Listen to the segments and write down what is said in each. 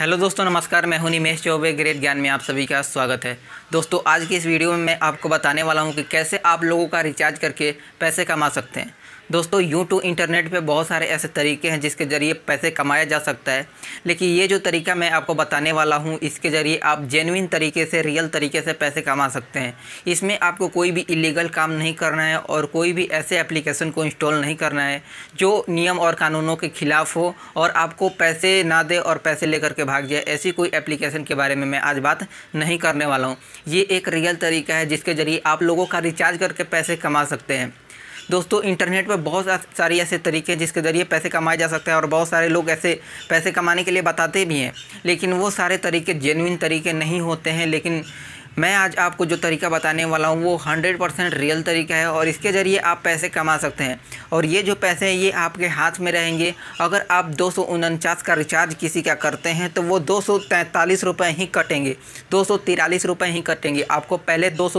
hello दोस्तों नमस्कार मैं हूं निमेश चौबे ग्रेट ज्ञान में आप सभी का स्वागत है दोस्तों आज की इस वीडियो में मैं आपको बताने वाला हूं कि कैसे आप लोगों का रिचार्ज करके पैसे कमा सकते हैं दोस्तों यूँ इंटरनेट पे बहुत सारे ऐसे तरीके हैं जिसके ज़रिए पैसे कमाया जा सकता है लेकिन ये जो तरीका मैं आपको बताने वाला हूँ इसके ज़रिए आप जेनविन तरीके से रियल तरीके से पैसे कमा सकते हैं इसमें आपको कोई भी इलीगल काम नहीं करना है और कोई भी ऐसे एप्लीकेशन को इंस्टॉल नहीं करना है जो नियम और कानूनों के ख़िलाफ़ हो और आपको पैसे ना दे और पैसे लेकर के भाग जाए ऐसी कोई एप्लीकेशन के बारे में मैं आज बात नहीं करने वाला हूँ ये एक रियल तरीका है जिसके ज़रिए आप लोगों का रिचार्ज करके पैसे कमा सकते हैं दोस्तों इंटरनेट पर बहुत सारे ऐसे तरीके हैं जिसके ज़रिए पैसे कमाए जा सकते हैं और बहुत सारे लोग ऐसे पैसे कमाने के लिए बताते भी हैं लेकिन वो सारे तरीके जेनविन तरीके नहीं होते हैं लेकिन मैं आज आपको जो तरीका बताने वाला हूँ वो 100 परसेंट रियल तरीका है और इसके ज़रिए आप पैसे कमा सकते हैं और ये जो पैसे हैं ये आपके हाथ में रहेंगे अगर आप दो का रिचार्ज किसी का करते हैं तो वो दो रुपये ही कटेंगे दो रुपये ही कटेंगे आपको पहले दो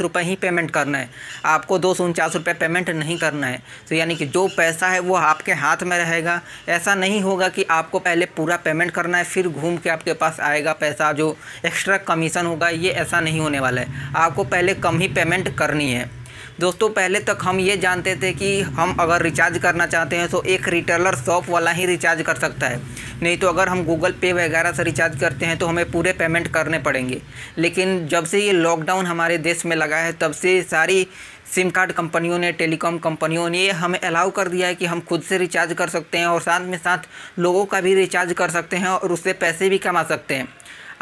रुपये ही पेमेंट करना है आपको दो रुपये पेमेंट नहीं करना है तो यानी कि जो पैसा है वो आपके हाथ में रहेगा ऐसा नहीं होगा कि आपको पहले पूरा पेमेंट करना है फिर घूम के आपके पास आएगा पैसा जो एक्स्ट्रा कमीशन होगा ये ऐसा नहीं होने वाला है आपको पहले कम ही पेमेंट करनी है दोस्तों पहले तक हम ये जानते थे कि हम अगर रिचार्ज करना चाहते हैं तो एक रिटेलर शॉप वाला ही रिचार्ज कर सकता है नहीं तो अगर हम गूगल पे वगैरह से रिचार्ज करते हैं तो हमें पूरे पेमेंट करने पड़ेंगे लेकिन जब से ये लॉकडाउन हमारे देश में लगा है तब से सारी सिम कार्ड कंपनियों ने टेलीकॉम कंपनियों ने हमें अलाउ कर दिया है कि हम खुद से रिचार्ज कर सकते हैं और साथ में साथ लोगों का भी रिचार्ज कर सकते हैं और उससे पैसे भी कमा सकते हैं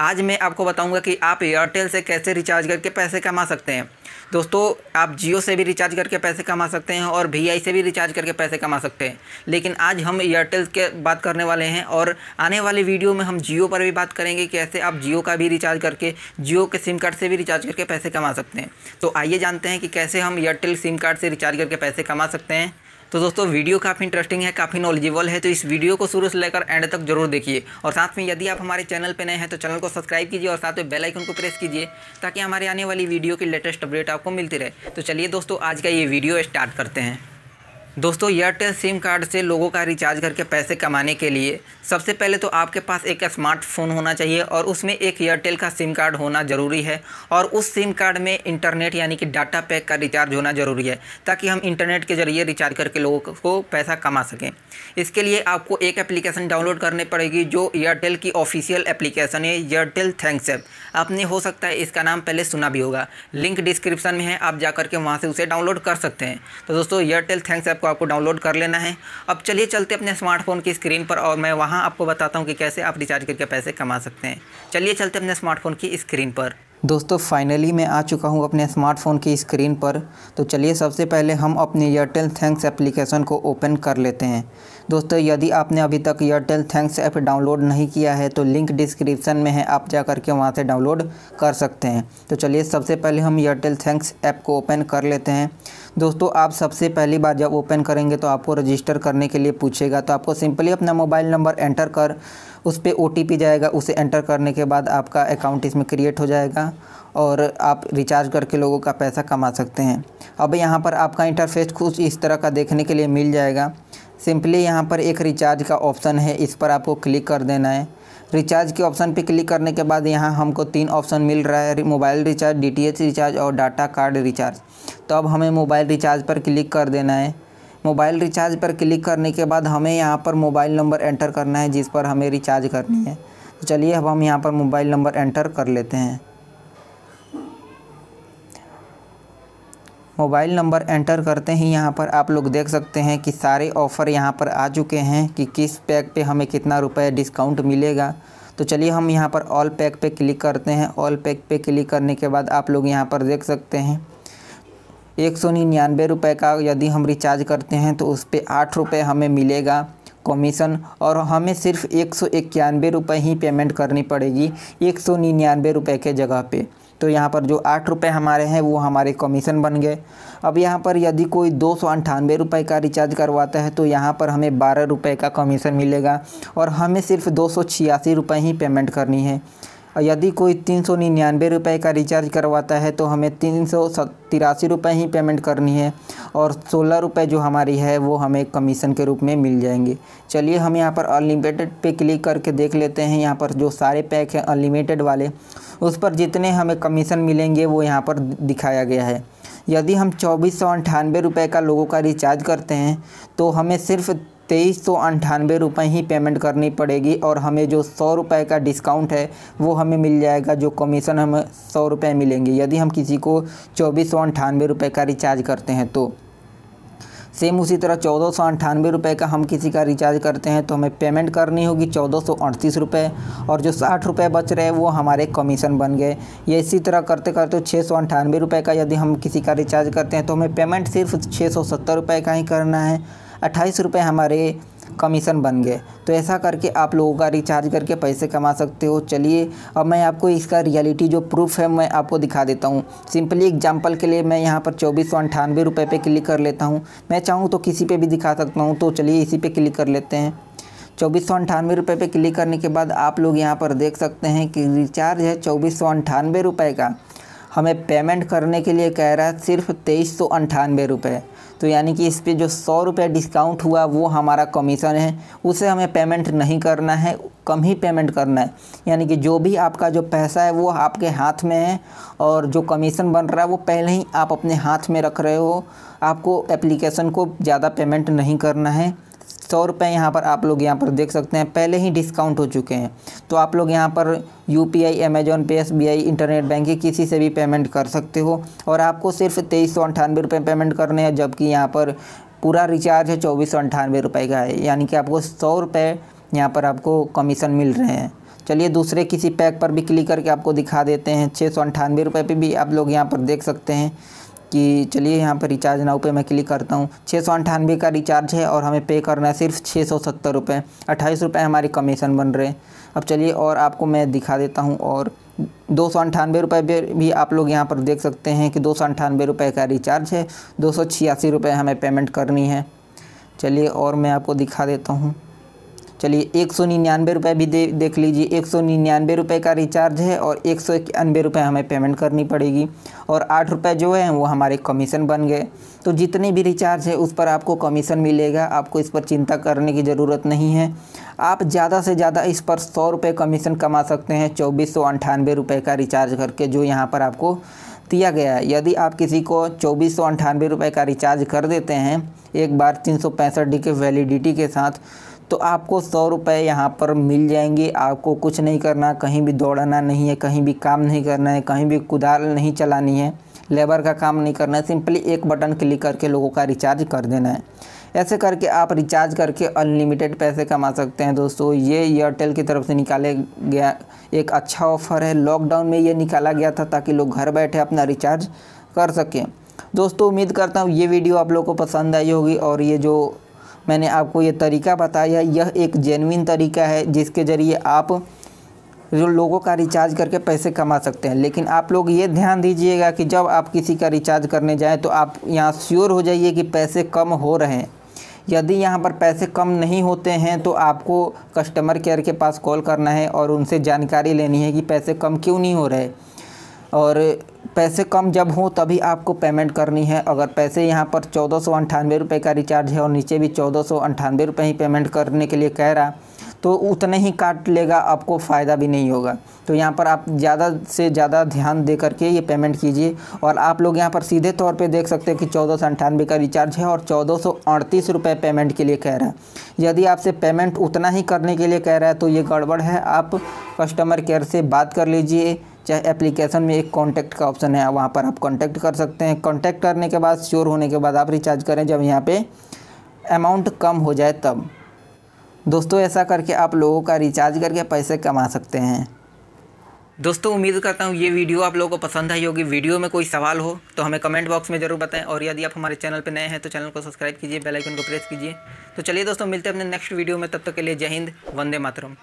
आज मैं आपको बताऊंगा कि आप एयरटेल से कैसे रिचार्ज करके पैसे कमा सकते हैं दोस्तों आप जियो से भी रिचार्ज करके पैसे कमा सकते हैं और वी से भी रिचार्ज करके पैसे कमा सकते हैं लेकिन आज हम एयरटेल के बात करने वाले हैं और आने वाले वीडियो में हम जियो पर भी बात करेंगे कैसे आप जियो का भी रिचार्ज करके जियो के सिम कार्ड से भी रिचार्ज करके पैसे कमा सकते हैं तो आइए जानते हैं कि कैसे हम एयरटेल सिम कार्ड से रिचार्ज करके पैसे कमा सकते हैं तो दोस्तों वीडियो काफ़ी इंटरेस्टिंग है काफ़ी नॉलेजेबल है तो इस वीडियो को शुरू से लेकर एंड तक जरूर देखिए और साथ में यदि आप हमारे चैनल पर नए हैं तो चैनल को सब्सक्राइब कीजिए और साथ में बेल आइकन को प्रेस कीजिए ताकि हमारे आने वाली वीडियो की लेटेस्ट अपडेट आपको मिलती रहे तो चलिए दोस्तों आज का ये वीडियो स्टार्ट करते हैं दोस्तों एयरटेल सिम कार्ड से लोगों का रिचार्ज करके पैसे कमाने के लिए सबसे पहले तो आपके पास एक स्मार्टफोन होना चाहिए और उसमें एक एयरटेल का सिम कार्ड होना ज़रूरी है और उस सिम कार्ड में इंटरनेट यानी कि डाटा पैक का रिचार्ज होना ज़रूरी है ताकि हम इंटरनेट के ज़रिए रिचार्ज करके लोगों को पैसा कमा सकें इसके लिए आपको एक एप्लीकेशन डाउनलोड करनी पड़ेगी जो एयरटेल की ऑफिशियल एप्लीकेशन है एयरटेल थैंक्स एप आपने हो सकता है इसका नाम पहले सुना भी होगा लिंक डिस्क्रिप्शन में है आप जा करके वहाँ से उसे डाउनलोड कर सकते हैं तो दोस्तों एयरटेल थैंक्स ऐप को आपको डाउनलोड कर लेना है अब चलिए चलते अपने स्मार्टफोन की स्क्रीन पर और मैं वहाँ आपको बताता हूँ कि कैसे आप रिचार्ज करके पैसे कमा सकते हैं चलिए चलते अपने स्मार्टफोन की स्क्रीन पर दोस्तों फाइनली मैं आ चुका हूँ अपने स्मार्टफ़ोन की स्क्रीन पर तो चलिए सबसे पहले हम अपने एयरटेल थैंक्स एप्लीकेशन को ओपन कर लेते हैं दोस्तों यदि आपने अभी तक एयरटेल थैंक्स ऐप डाउनलोड नहीं किया है तो लिंक डिस्क्रिप्शन में है आप जा करके वहाँ से डाउनलोड कर सकते हैं तो चलिए सबसे पहले हम एयरटेल थैंक्स ऐप को ओपन कर लेते हैं दोस्तों आप सबसे पहली बार जब ओपन करेंगे तो आपको रजिस्टर करने के लिए पूछेगा तो आपको सिंपली अपना मोबाइल नंबर एंटर कर उस पर ओ जाएगा उसे एंटर करने के बाद आपका अकाउंट इसमें क्रिएट हो जाएगा और आप रिचार्ज करके लोगों का पैसा कमा सकते हैं अब यहाँ पर आपका इंटरफेस कुछ इस तरह का देखने के लिए मिल जाएगा सिंपली यहाँ पर एक रिचार्ज का ऑप्शन है इस पर आपको क्लिक कर देना है रिचार्ज के ऑप्शन पर क्लिक करने के बाद यहाँ हमको तीन ऑप्शन मिल रहा है मोबाइल रिचार्ज डीटीएच रिचार्ज और डाटा कार्ड रिचार्ज तो अब हमें मोबाइल रिचार्ज पर क्लिक कर देना है मोबाइल रिचार्ज पर क्लिक करने के बाद हमें यहाँ पर मोबाइल नंबर एंटर करना है जिस पर हमें रिचार्ज करनी है तो चलिए अब हम यहाँ पर मोबाइल नंबर एंटर कर लेते हैं मोबाइल नंबर एंटर करते ही यहाँ पर आप लोग देख सकते हैं कि सारे ऑफ़र यहाँ पर आ चुके हैं कि किस पैक पे हमें कितना रुपया डिस्काउंट मिलेगा तो चलिए हम यहाँ पर ऑल पैक पे क्लिक करते हैं ऑल पैक पे क्लिक करने के बाद आप लोग यहाँ पर देख सकते हैं एक सौ निन्यानवे रुपये का यदि हम रिचार्ज करते हैं तो उस पर आठ रुपये हमें मिलेगा कमीशन और हमें सिर्फ एक सौ इक्यानवे रुपये ही पेमेंट करनी पड़ेगी एक सौ निन्यानवे रुपये के जगह पे तो यहाँ पर जो आठ रुपये हमारे हैं वो हमारे कमीशन बन गए अब यहाँ पर यदि कोई दो सौ अंठानवे रुपये का रिचार्ज करवाता है तो यहाँ पर हमें बारह रुपये का कमीशन मिलेगा और हमें सिर्फ दो सौ छियासी रुपये ही पेमेंट करनी है यदि कोई तीन सौ निन्यानवे रुपये का रिचार्ज करवाता है तो हमें तीन सौ तिरासी रुपये ही पेमेंट करनी है और सोलह रुपये जो हमारी है वो हमें कमीशन के रूप में मिल जाएंगे चलिए हम यहाँ पर अनलिमिटेड पे क्लिक करके देख लेते हैं यहाँ पर जो सारे पैक हैं अनलिमिटेड वाले उस पर जितने हमें कमीशन मिलेंगे वो यहाँ पर दिखाया गया है यदि हम चौबीस सौ अंठानवे रुपये का लोगों का रिचार्ज करते हैं तो हमें सिर्फ़ तेईस सौ अंठानवे रुपये ही पेमेंट करनी पड़ेगी और हमें जो सौ रुपये का डिस्काउंट है वो हमें मिल जाएगा जो कमीशन हमें सौ रुपये मिलेंगे यदि हम किसी को चौबीस सौ अंठानवे रुपये का रिचार्ज करते हैं तो सेम उसी तरह चौदह सौ अंठानवे रुपये का हम किसी का रिचार्ज करते हैं तो हमें पेमेंट करनी होगी चौदह सौ अड़तीस रुपये और जो साठ रुपये बच रहे हैं वो हमारे कमीशन बन गए ये इसी तरह करते करते छः सौ अंठानवे रुपये का यदि हम किसी का रिचार्ज करते हैं तो हमें पेमेंट सिर्फ छः सौ सत्तर रुपये का ही करना है अट्ठाईस रुपये हमारे कमीशन बन गए तो ऐसा करके आप लोगों का रिचार्ज करके पैसे कमा सकते हो चलिए अब मैं आपको इसका रियलिटी जो प्रूफ है मैं आपको दिखा देता हूँ सिंपली एग्जांपल के लिए मैं यहाँ पर चौबीस सौ अंठानवे रुपये पर क्लिक कर लेता हूँ मैं चाहूँ तो किसी पे भी दिखा सकता हूँ तो चलिए इसी पे क्लिक कर लेते हैं चौबीस सौ अंठानवे रुपये पर क्लिक करने के बाद आप लोग यहाँ पर देख सकते हैं कि रिचार्ज है चौबीस सौ अंठानवे रुपये का हमें पेमेंट करने के लिए कह रहा है सिर्फ तेईस सौ अंठानवे रुपये तो यानी कि इस पर जो सौ रुपये डिस्काउंट हुआ वो हमारा कमीशन है उसे हमें पेमेंट नहीं करना है कम ही पेमेंट करना है यानी कि जो भी आपका जो पैसा है वो आपके हाथ में है और जो कमीशन बन रहा है वो पहले ही आप अपने हाथ में रख रहे हो आपको एप्लीकेशन को ज़्यादा पेमेंट नहीं करना है सौ रुपये यहाँ पर आप लोग यहाँ पर देख सकते हैं पहले ही डिस्काउंट हो चुके हैं तो आप लोग यहाँ पर U P I Amazon pay S B I internet banking किसी से भी पेमेंट कर सकते हो और आपको सिर्फ तेईस सौ अंठानवे रुपये पेमेंट करने हैं जबकि यहाँ पर पूरा रिचार्ज है चौबीस सौ अंठानवे रुपये का है यानी कि आपको सौ रुपये यहाँ पर आपको कमीशन मिल रहे हैं चलिए दूसरे किसी पैक पर भी क्लिक करके आपको दिखा देते हैं छः सौ अंठानवे रुपये पर भी आप लोग यहाँ पर देख सकते हैं कि चलिए यहाँ पर रिचार्ज नाउ पे मैं क्लिक करता हूँ छः सौ अंठानवे का रिचार्ज है और हमें पे करना है सिर्फ छः सौ सत्तर रुपये अट्ठाईस रुपये हमारे कमीशन बन रहे हैं अब चलिए और आपको मैं दिखा देता हूँ और दो सौ अंठानवे रुपये भी आप लोग यहाँ पर देख सकते हैं कि दो सौ अंठानवे रुपये का रिचार्ज है दो सौ छियासी रुपये हमें पेमेंट करनी है चलिए और मैं आपको दिखा देता हूँ चलिए एक सौ निन्यानवे रुपये भी दे देख लीजिए एक सौ निन्यानवे रुपये का रिचार्ज है और एक सौ इक्यानवे रुपये हमें पेमेंट करनी पड़ेगी और आठ रुपये जो है वो हमारे कमीशन बन गए तो जितने भी रिचार्ज है उस पर आपको कमीशन मिलेगा आपको इस पर चिंता करने की ज़रूरत नहीं है आप ज़्यादा से ज़्यादा इस पर सौ रुपये कमीशन कमा सकते हैं चौबीस सौ अंठानवे रुपये का रिचार्ज करके जो यहाँ पर आपको दिया गया है यदि आप किसी को चौबीस सौ अंठानवे रुपये का रिचार्ज कर देते हैं एक बार तीन सौ पैंसठ डी के वैलिडिटी के साथ तो आपको सौ रुपये यहाँ पर मिल जाएंगे आपको कुछ नहीं करना कहीं भी दौड़ना नहीं है कहीं भी काम नहीं करना है कहीं भी कुदाल नहीं चलानी है लेबर का काम नहीं करना है सिंपली एक बटन क्लिक करके लोगों का रिचार्ज कर देना है ऐसे करके आप रिचार्ज करके अनलिमिटेड पैसे कमा सकते हैं दोस्तों ये एयरटेल की तरफ से निकाले गया एक अच्छा ऑफर है लॉकडाउन में ये निकाला गया था ताकि लोग घर बैठे अपना रिचार्ज कर सकें दोस्तों उम्मीद करता हूँ ये वीडियो आप लोगों को पसंद आई होगी और ये जो मैंने आपको ये तरीका बताया यह एक जेनविन तरीका है जिसके ज़रिए आप लोगों का रिचार्ज करके पैसे कमा सकते हैं लेकिन आप लोग ये ध्यान दीजिएगा कि जब आप किसी का रिचार्ज करने जाएं तो आप यहाँ श्योर हो जाइए कि पैसे कम हो रहे हैं यदि यहाँ पर पैसे कम नहीं होते हैं तो आपको कस्टमर केयर के पास कॉल करना है और उनसे जानकारी लेनी है कि पैसे कम क्यों नहीं हो रहे और पैसे कम जब हो तभी आपको पेमेंट करनी है अगर पैसे यहाँ पर चौदह सौ अंठानवे रुपये का रिचार्ज है और नीचे भी चौदह सौ अंठानवे रुपये ही पेमेंट करने के लिए कह रहा तो उतने ही काट लेगा आपको फ़ायदा भी नहीं होगा तो यहाँ पर आप ज़्यादा से ज़्यादा ध्यान दे करके ये पेमेंट कीजिए और आप लोग यहाँ पर सीधे तौर पे देख सकते हैं कि चौदह सौ अंठानवे का रिचार्ज है और चौदह सौ अड़तीस रुपये पेमेंट के लिए कह रहा है यदि आपसे पेमेंट उतना ही करने के लिए कह रहा है तो ये गड़बड़ है आप कस्टमर केयर से बात कर लीजिए चाहे एप्लीकेशन में एक कॉन्टैक्ट का ऑप्शन है वहाँ पर आप कॉन्टैक्ट कर सकते हैं कॉन्टैक्ट करने के बाद श्योर होने के बाद आप रिचार्ज करें जब यहाँ पर अमाउंट कम हो जाए तब दोस्तों ऐसा करके आप लोगों का रिचार्ज करके पैसे कमा सकते हैं दोस्तों उम्मीद करता हूँ ये वीडियो आप लोगों को पसंद आई होगी वीडियो में कोई सवाल हो तो हमें कमेंट बॉक्स में ज़रूर बताएं और यदि आप हमारे चैनल पर नए हैं तो चैनल को सब्सक्राइब कीजिए बेल आइकन को प्रेस कीजिए तो चलिए दोस्तों मिलते हैं अपने नेक्स्ट वीडियो में तब तक के लिए जय हिंद वंदे मातरम